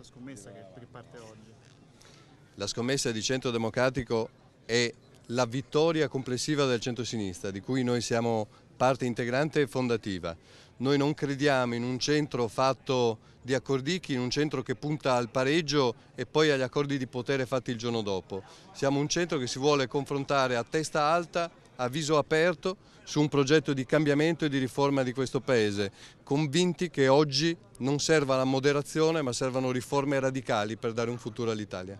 La scommessa che riparte oggi. La scommessa di Centro Democratico è la vittoria complessiva del centro-sinistra, di cui noi siamo parte integrante e fondativa. Noi non crediamo in un centro fatto di accordicchi, in un centro che punta al pareggio e poi agli accordi di potere fatti il giorno dopo. Siamo un centro che si vuole confrontare a testa alta a viso aperto su un progetto di cambiamento e di riforma di questo Paese, convinti che oggi non serva la moderazione ma servano riforme radicali per dare un futuro all'Italia.